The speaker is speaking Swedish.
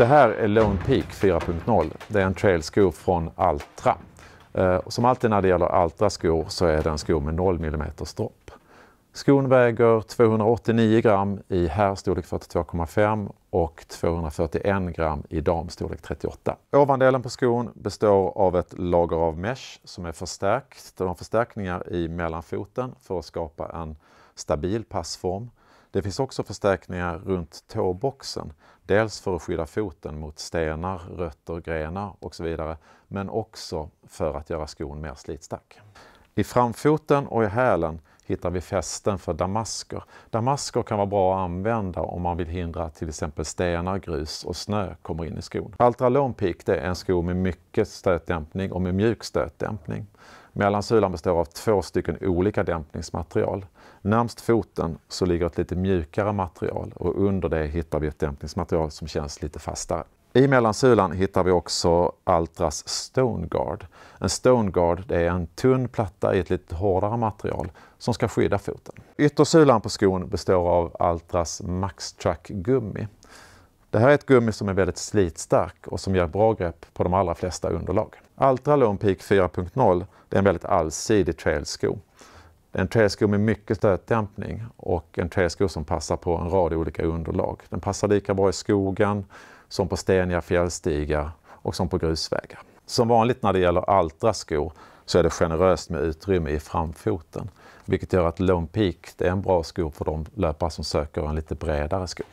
Det här är Lone Peak 4.0. Det är en trailsko från Altra. Eh, som alltid när det gäller Altra-skor så är det en sko med 0 mm dropp. Skon väger 289 gram i herrstorlek 42,5 och 241 gram i damstorlek 38. Ovandelen på skon består av ett lager av mesh som är förstärkt. De har förstärkningar i mellanfoten för att skapa en stabil passform. Det finns också förstärkningar runt tåboxen. Dels för att skydda foten mot stenar, rötter, grenar och så vidare. Men också för att göra skon mer slitstark. I framfoten och i hälen hittar vi fästen för damasker. Damasker kan vara bra att använda om man vill hindra att till exempel stenar, grus och snö kommer in i skon. Altralon Peak det är en sko med mycket stötdämpning och med mjuk stötdämpning. Mellansulan består av två stycken olika dämpningsmaterial. Närmst foten så ligger ett lite mjukare material och under det hittar vi ett dämpningsmaterial som känns lite fastare. I mellansulan hittar vi också Altras Stoneguard. En Stoneguard är en tunn platta i ett lite hårdare material som ska skydda foten. Yttersulan på skon består av Altras Maxtrack-gummi. Det här är ett gummi som är väldigt slitstark och som ger bra grepp på de allra flesta underlag. Altra Lone Peak 4.0 är en väldigt allsidig trailsko. Det är En trailsko med mycket stötdämpning och en trailsko som passar på en rad olika underlag. Den passar lika bra i skogen som på steniga fjällstigar och som på grusvägar. Som vanligt när det gäller Altra-skor så är det generöst med utrymme i framfoten. Vilket gör att Lone Peak är en bra sko för de löpare som söker en lite bredare sko.